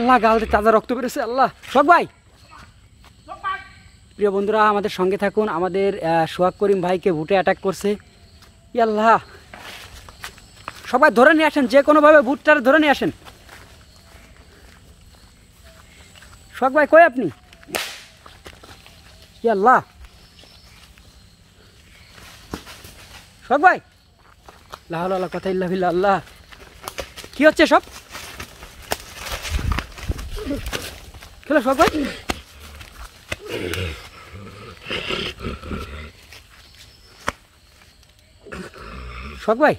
আল্লাহ গালতে তাজা রক্ত বেরোছে আল্লাহ শখ ভাই প্রিয় বন্ধুরা আমাদের সঙ্গে থাকুন আমাদের সোহাগ করিম ভাইকে ভুটে অ্যাটাক করছে ইয়াল্লাহ সবাই ধরে নিয়ে আসেন যে কোনোভাবে ভুটটার ধরে নিয়ে আসেন শখ ভাই কই আপনি ইয়াল্লাহ শখ ভাই লাহ আল্লাহ কথা ইল্লাহ আল্লাহ কী হচ্ছে সব খেলো সব শখ ভাই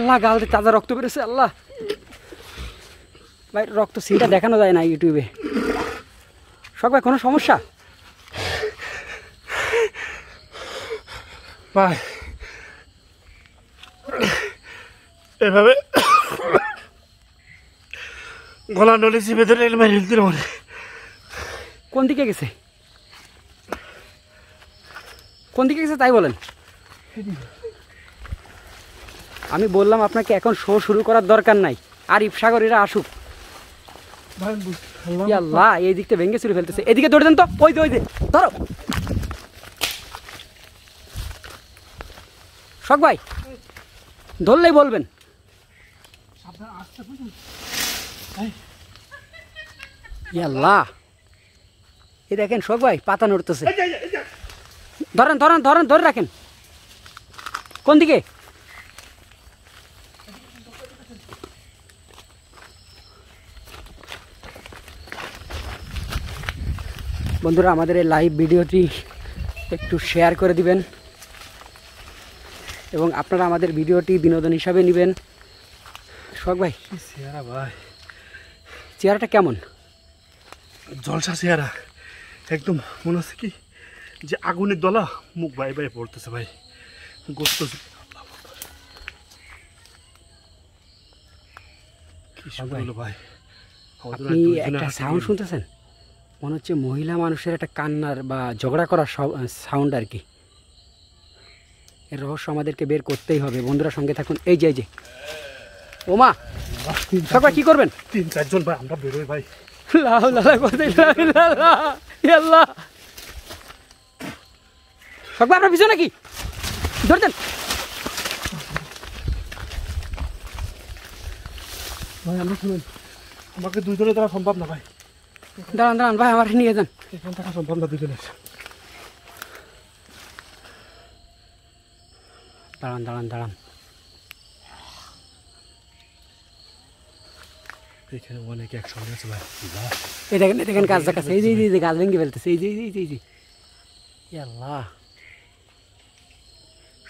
আল্লাহ গাল দিয়ে তাজা রক্ত বেরোছে আল্লাহ ভাই রক্ত সিনটা দেখানো যায় না ইউটিউবে শখ ভাই কোনো সমস্যা ভাই এভাবে গলা নলেছি ভেতরে এলমাই দিল মনে কোন দিকে গেছে কোন দিকে গেছে তাই বলেন আমি বললাম আপনাকে এখন শো শুরু করার দরকার নাই আর ইফসাগরীরা আসুক এই দিকটা ভেঙে চুরি ফেলতেছে এদিকে ধরে দেন তো ওই দে দে ধরো শখ ভাই ধরলেই বলবেন ইয়াল্লাহ এই দেখেন শোক ভাই পাতা নড়তেছে ধরেন ধরেন ধরেন ধরে রাখেন কোন দিকে বন্ধুরা আমাদের এই লাইভ ভিডিওটি একটু শেয়ার করে দিবেন এবং আপনারা আমাদের ভিডিওটি বিনোদন হিসাবে নেবেন শোক ভাই চেহারা ভাই চেহারাটা কেমন জলসা চেহারা একদম মনে হচ্ছে কি যে আগুনের দলা মুখ বাই বাই পড়তেছে ভাই গোস্ত মনে হচ্ছে মহিলা মানুষের একটা কান্নার বা ঝগড়া করার সাউন্ড আর কি এর রহস্য আমাদেরকে বের করতেই হবে বন্ধুরা সঙ্গে থাকুন এই যে এই যে ওমা কি করবেন তিন চারজন ভাই আমরা বেরোই ভাই লাউ লালা করতে আল্লাহ থাকবে আপনার পিছনে নাকি ধরতেন ভাই আমরা শুনেন আমাকে দুইজনে দ্বারা সম্ভব না ভাই দাঁড়ান দাঁড়ান ভাই আমার নিয়ে যান এখান থাকা সম্ভব না দুজনে দাঁড়ান দাঁড়ান দাঁড়ান এখানে অনেক একসঙ্গে আছে ভাই এই দেখেন গাছ দেখা এই যে এই যে গাছ ভেঙে ফেলতেছে এই যে এই যে এই যে আল্লাহ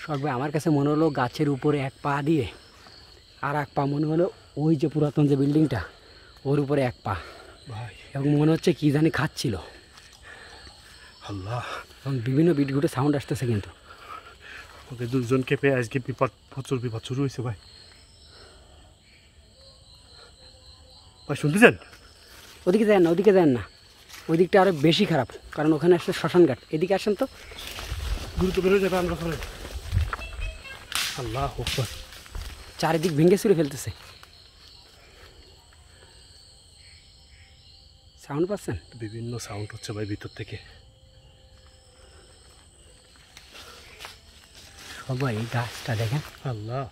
সর্বে আমার কাছে মনে হলো গাছের উপরে এক পা দিয়ে আর এক পা মনে হলো ওই যে পুরাতন যে বিল্ডিংটা ওর উপরে এক পা ভাই এবং মনে হচ্ছে কী জানি খাচ্ছিল আল্লাহ এবং বিভিন্ন বিটগুটে সাউন্ড আসতেছে কিন্তু ওকে দুজনকে পেয়ে আজকে বিপদ প্রচুর বিপদ শুরু হয়েছে ভাই ভাই শুনতেছেন ওদিকে যান না ওদিকে যান না ওই দিকটা আরও বেশি খারাপ কারণ ওখানে আসলে শ্মশানঘাট এদিকে আসেন তো গুরুত্ব বেরো যাবে আমরা ওখানে আল্লাহ চারিদিক ভেঙে চুরে ফেলতেছে সাউন্ড পাচ্ছেন বিভিন্ন সাউন্ড হচ্ছে ভাই ভিতর থেকে সবাই গাছটা দেখেন আল্লাহ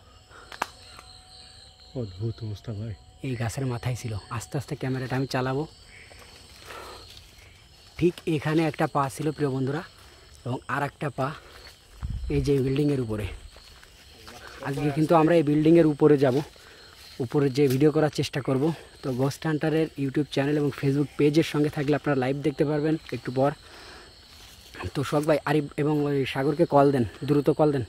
অদ্ভুত অবস্থা ভাই এই গাছের মাথায় ছিল আস্তে আস্তে ক্যামেরাটা আমি চালাবো ঠিক এখানে একটা পা ছিল প্রিয় বন্ধুরা এবং আর একটা পা এই যে বিল্ডিংয়ের উপরে আজকে কিন্তু আমরা এই বিল্ডিংয়ের উপরে যাব উপরে যে ভিডিও করার চেষ্টা করব তো গোস্ট হান্টারের ইউটিউব চ্যানেল এবং ফেসবুক পেজের সঙ্গে থাকলে আপনারা লাইভ দেখতে পারবেন একটু পর তো সব ভাই আরিফ এবং ওই সাগরকে কল দেন দ্রুত কল দেন